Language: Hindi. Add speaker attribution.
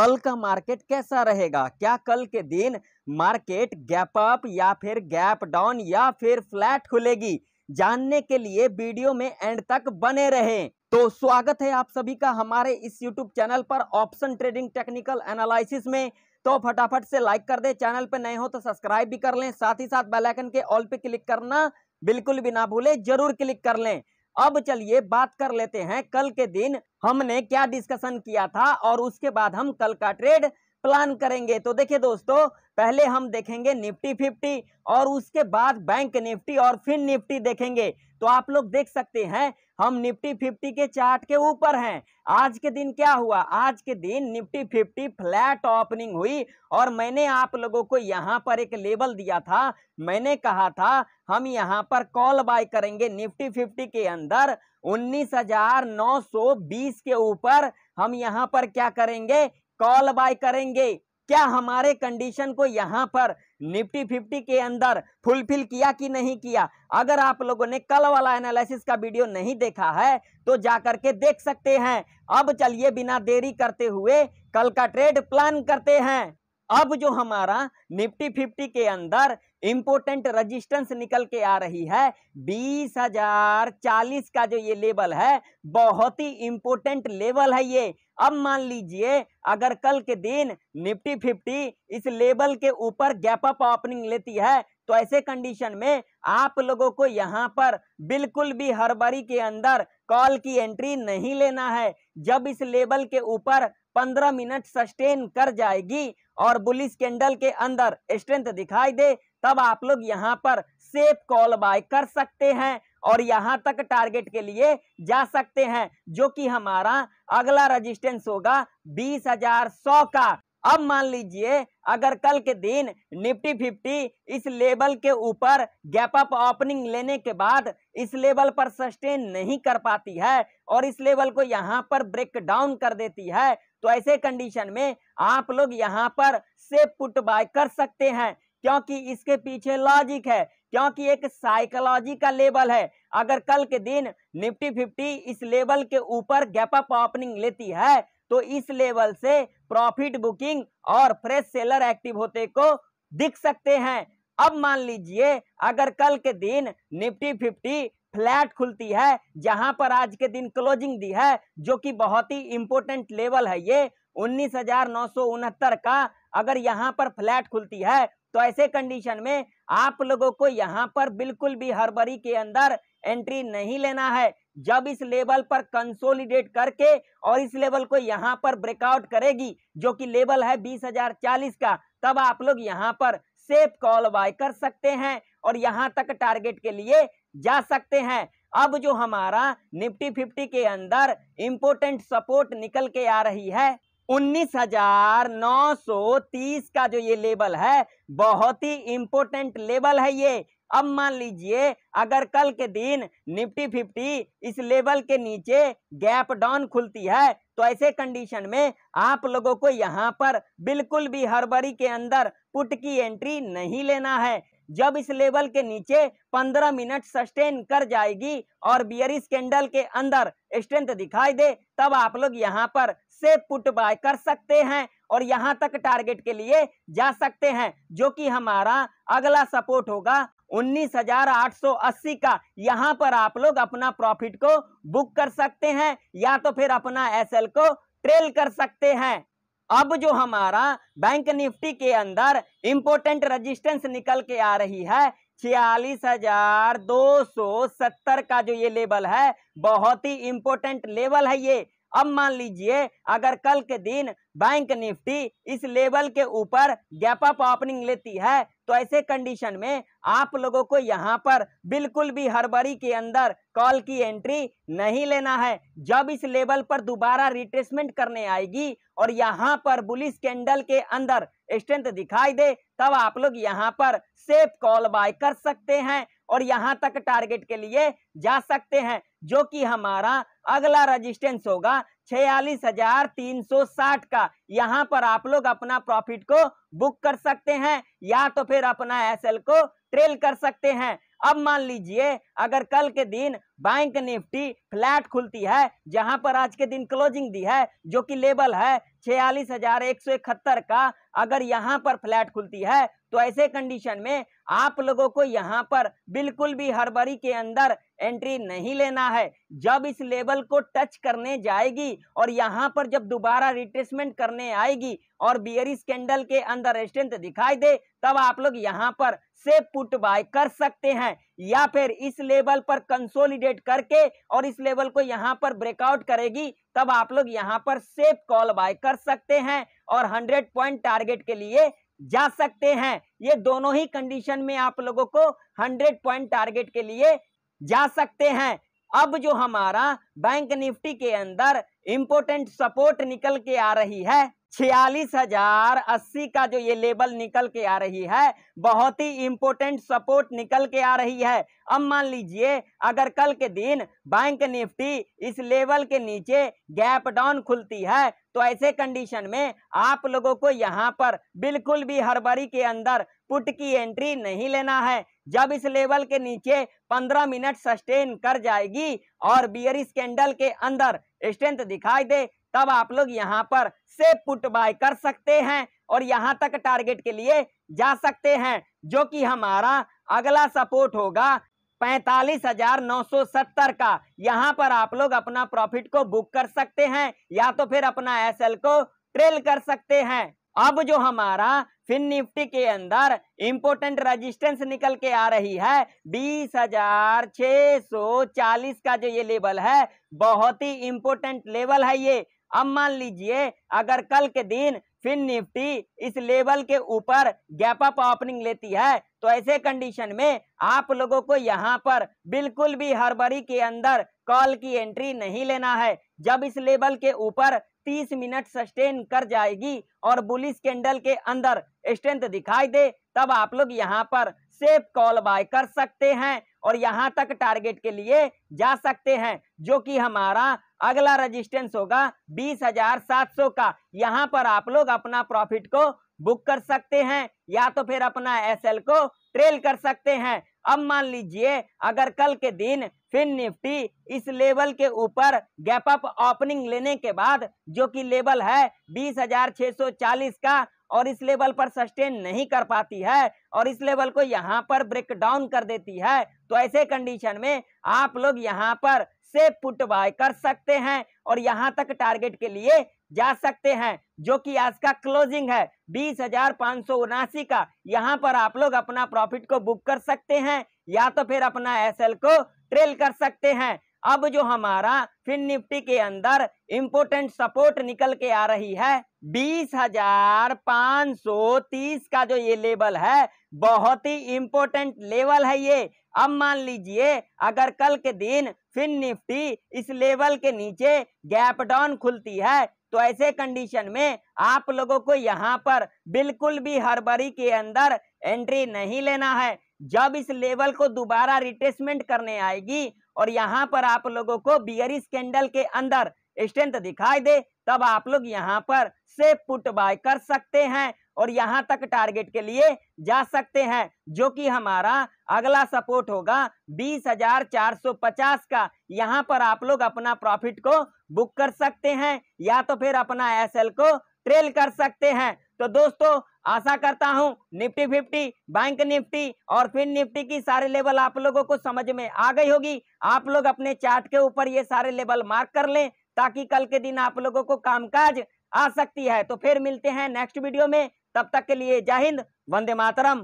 Speaker 1: कल का मार्केट कैसा रहेगा क्या कल के दिन मार्केट गैप अप या फिर गैप डाउन या फिर फ्लैट खुलेगी जानने के लिए वीडियो में एंड तक बने रहें तो स्वागत है आप सभी का हमारे इस YouTube चैनल पर ऑप्शन ट्रेडिंग टेक्निकल एनालिसिस में तो फटाफट से लाइक कर दे चैनल पर नए हो तो सब्सक्राइब भी कर लें साथ ही साथ बेल आइकन के ऑल पे क्लिक करना बिल्कुल भी ना भूले जरूर क्लिक कर लें अब चलिए बात कर लेते हैं कल के दिन हमने क्या डिस्कशन किया था और उसके बाद हम कल का ट्रेड प्लान करेंगे तो देखिए दोस्तों पहले हम देखेंगे निफ्टी फिफ्टी और उसके बाद बैंक निफ्टी और फिर निफ्टी देखेंगे तो आप लोग देख सकते हैं हम निफ्टी फिफ्टी के चार्ट के ऊपर हैं आज के दिन क्या हुआ आज के दिन निफ्टी फिफ्टी फ्लैट ओपनिंग हुई और मैंने आप लोगों को यहाँ पर एक लेवल दिया था मैंने कहा था हम यहाँ पर कॉल बाय करेंगे निफ्टी फिफ्टी के अंदर 19,920 के ऊपर हम यहाँ पर क्या करेंगे कॉल बाय करेंगे क्या हमारे कंडीशन को यहाँ पर निफ्टी फिफ्टी के अंदर फुलफिल किया कि नहीं किया अगर आप लोगों ने कल वाला एनालिसिस का वीडियो नहीं देखा है तो जाकर के देख सकते हैं अब चलिए बिना देरी करते हुए कल का ट्रेड प्लान करते हैं अब जो हमारा निफ्टी फिफ्टी के अंदर इंपोर्टेंट रेजिस्टेंस निकल के आ रही है बीस हजार चालीस का जो ये लेवल है बहुत ही इंपोर्टेंट लेवल है ये अब मान लीजिए अगर कल के दिन निफ्टी फिफ्टी इस लेवल के ऊपर गैप अप ओपनिंग लेती है तो ऐसे कंडीशन में आप लोगों को यहाँ पर बिल्कुल भी हरबरी के अंदर कॉल की एंट्री नहीं लेना है जब इस लेवल के ऊपर 15 मिनट सस्टेन कर जाएगी और बुलिस कैंडल के अंदर स्ट्रेंथ दिखाई दे तब आप लोग यहाँ पर सेफ कॉल बाय कर सकते हैं और यहाँ तक टारगेट के लिए जा सकते हैं जो कि हमारा अगला रजिस्टेंस होगा बीस हजार सौ का अब मान लीजिए अगर कल के दिन निफ्टी फिफ्टी इस लेवल के ऊपर गैप अप ओपनिंग लेने के बाद इस लेवल पर सस्टेन नहीं कर पाती है और इस लेवल को यहाँ पर ब्रेक डाउन कर देती है तो ऐसे कंडीशन में आप लोग यहाँ पर से पुट बाय कर सकते हैं क्योंकि इसके पीछे लॉजिक है क्योंकि एक साइकोलॉजी का लेवल है अगर कल के दिन निफ्टी फिफ्टी इस लेवल के ऊपर गैप अप ओपनिंग लेती है तो इस लेवल से प्रॉफिट बुकिंग और फ्रेश सेलर एक्टिव होते को दिख सकते हैं अब मान लीजिए अगर कल के दिन निफ्टी फिफ्टी फ्लैट खुलती है जहां पर आज के दिन क्लोजिंग दी है जो कि बहुत ही इंपोर्टेंट लेवल है ये उन्नीस का अगर यहां पर फ्लैट खुलती है तो ऐसे कंडीशन में आप लोगों को यहां पर बिल्कुल भी हरबरी के अंदर एंट्री नहीं लेना है जब इस लेवल पर कंसोलिडेट करके और इस लेवल को यहाँ पर ब्रेकआउट करेगी जो कि लेवल है 20,040 का तब आप लोग यहाँ पर सेफ कॉल बाय कर सकते हैं और यहाँ तक टारगेट के लिए जा सकते हैं अब जो हमारा निफ्टी फिफ्टी के अंदर इम्पोर्टेंट सपोर्ट निकल के आ रही है 19,930 का जो ये लेवल है बहुत ही इम्पोर्टेंट लेवल है ये अब मान लीजिए अगर कल के दिन निफ्टी फिफ्टी इस लेवल के नीचे गैप डाउन खुलती है तो ऐसे कंडीशन में आप लोगों को यहाँ पर बिल्कुल भी हड़बड़ी के अंदर पुट की एंट्री नहीं लेना है जब इस लेवल के नीचे 15 मिनट सस्टेन कर जाएगी और बियरिस कैंडल के अंदर स्ट्रेंथ दिखाई दे तब आप लोग यहाँ पर से पुट बाय कर सकते हैं और यहाँ तक टारगेट के लिए जा सकते हैं जो कि हमारा अगला सपोर्ट होगा 19,880 का यहाँ पर आप लोग अपना प्रॉफिट को बुक कर सकते हैं या तो फिर अपना एसएल को ट्रेल कर सकते हैं अब जो हमारा बैंक निफ्टी के अंदर इंपोर्टेंट रेजिस्टेंस निकल के आ रही है छियालीस हजार दो सौ सत्तर का जो ये लेवल है बहुत ही इंपोर्टेंट लेवल है ये अब मान लीजिए अगर कल के दिन बैंक निफ्टी इस लेवल के ऊपर गैप अप ओपनिंग लेती है तो ऐसे कंडीशन में आप लोगों को यहाँ पर बिल्कुल भी हरबरी के अंदर कॉल की एंट्री नहीं लेना है जब इस लेवल पर दोबारा रिट्रेसमेंट करने आएगी और यहाँ पर बुलिस कैंडल के अंदर स्ट्रेंथ दिखाई दे तब आप लोग यहाँ पर सेफ कॉल बाय कर सकते हैं और यहाँ तक टारगेट के लिए जा सकते हैं जो कि हमारा अगला रेजिस्टेंस होगा छियालीस हजार तीन सौ साठ का यहाँ पर आप लोग अपना प्रॉफिट को बुक कर सकते हैं या तो फिर अपना एसएल को ट्रेल कर सकते हैं अब मान लीजिए अगर कल के दिन बैंक निफ्टी फ्लैट खुलती है जहां पर आज के दिन क्लोजिंग दी है जो कि लेबल है छियालीस हजार एक सौ इकहत्तर का अगर यहां पर फ्लैट खुलती है तो ऐसे कंडीशन में आप लोगों को यहाँ पर बिल्कुल भी हरबरी के अंदर एंट्री नहीं लेना है जब इस लेवल को टच करने जाएगी और यहाँ पर जब दोबारा रिट्रेसमेंट करने आएगी और बियरी स्कैंडल के अंदर स्ट्रेंथ दिखाई दे तब आप लोग यहाँ पर से पुट बाय कर सकते हैं या फिर इस लेवल पर कंसोलिडेट करके और इस लेवल को यहाँ पर ब्रेकआउट करेगी तब आप लोग यहाँ पर सेफ कॉल बाय कर सकते हैं और 100 पॉइंट टारगेट के लिए जा सकते हैं ये दोनों ही कंडीशन में आप लोगों को 100 पॉइंट टारगेट के लिए जा सकते हैं अब जो हमारा बैंक निफ्टी के अंदर इंपोर्टेंट सपोर्ट निकल के आ रही है छियालीस हजार अस्सी का जो ये लेवल निकल के आ रही है बहुत ही इम्पोर्टेंट सपोर्ट निकल के आ रही है अब मान लीजिए अगर कल के दिन बैंक निफ्टी इस लेवल के नीचे गैप डाउन खुलती है तो ऐसे कंडीशन में आप लोगों को यहाँ पर बिल्कुल भी हरबरी के अंदर पुट की एंट्री नहीं लेना है जब इस लेवल के नीचे 15 मिनट सस्टेन कर जाएगी और बियर कैंडल के अंदर स्ट्रेंथ दिखाई दे तब आप लोग यहाँ पर से पुट बाय कर सकते हैं और यहाँ तक टारगेट के लिए जा सकते हैं जो कि हमारा अगला सपोर्ट होगा पैंतालीस हजार नौ सौ सत्तर का यहाँ पर आप लोग अपना प्रॉफिट को बुक कर सकते हैं या तो फिर अपना एसएल को ट्रेल कर सकते हैं अब जो हमारा फिन निफ्टी के अंदर इंपोर्टेंट रेजिस्टेंस निकल के आ रही है बीस हजार छह सौ चालीस का जो ये लेवल है बहुत ही इंपोर्टेंट लेवल है ये अब मान लीजिए अगर कल के दिन फिन निफ्टी इस लेवल के ऊपर गैप अप ओपनिंग लेती है तो ऐसे कंडीशन में आप लोगों को यहाँ पर बिल्कुल भी हरबरी के अंदर कॉल की एंट्री नहीं लेना है जब इस लेवल के ऊपर 30 मिनट सस्टेन कर जाएगी और बुलिस कैंडल के अंदर स्ट्रेंथ दिखाई दे तब आप लोग यहाँ पर सेफ कॉल बाय कर सकते हैं और यहाँ तक टारगेट के लिए जा सकते हैं जो कि हमारा अगला रेजिस्टेंस होगा बीस हजार सात सौ का यहाँ पर आप लोग अपना प्रॉफिट को बुक कर सकते हैं या तो फिर अपना एसएल को ट्रेल कर सकते हैं अब मान लीजिए अगर कल के दिन फिन निफ्टी इस लेवल के ऊपर गैप अप ओपनिंग लेने के बाद जो कि लेवल है 20,640 का और इस लेवल पर सस्टेन नहीं कर पाती है और इस लेवल को यहाँ पर ब्रेक डाउन कर देती है तो ऐसे कंडीशन में आप लोग यहाँ पर से पुट बाय कर सकते हैं और यहाँ तक टारगेट के लिए जा सकते हैं जो कि आज का क्लोजिंग है बीस हजार पाँच सौ उनासी का यहाँ पर आप लोग अपना प्रॉफिट को बुक कर सकते हैं या तो फिर अपना एसएल को ट्रेल कर सकते हैं अब जो हमारा फिन निफ्टी के अंदर इम्पोर्टेंट सपोर्ट निकल के आ रही है बीस हजार पाँच सौ तीस का जो ये लेवल है बहुत ही इम्पोर्टेंट लेवल है ये अब मान लीजिए अगर कल के दिन फिन निफ्टी इस लेवल के नीचे गैप डाउन खुलती है तो ऐसे कंडीशन में आप लोगों को यहाँ पर बिल्कुल भी हरबरी के अंदर एंट्री नहीं लेना है जब इस लेवल को दोबारा रिट्रेसमेंट करने आएगी और यहाँ पर आप लोगों को बियरिस कैंडल के अंदर स्ट्रेंथ दिखाई दे तब आप लोग यहाँ पर से पुट बाय कर सकते हैं और यहाँ तक टारगेट के लिए जा सकते हैं जो कि हमारा अगला सपोर्ट होगा बीस हजार चार सौ पचास का यहाँ पर आप लोग अपना प्रॉफिट को बुक कर सकते हैं या तो फिर अपना एसएल को ट्रेल कर सकते हैं तो दोस्तों आशा करता हूं निफ्टी फिफ्टी बैंक निफ्टी और फिन निफ्टी की सारे लेवल आप लोगों को समझ में आ गई होगी आप लोग अपने चार्ट के ऊपर ये सारे लेवल मार्क कर लें ताकि कल के दिन आप लोगों को कामकाज आ सकती है तो फिर मिलते हैं नेक्स्ट वीडियो में तब तक के लिए जय हिंद वंदे मातरम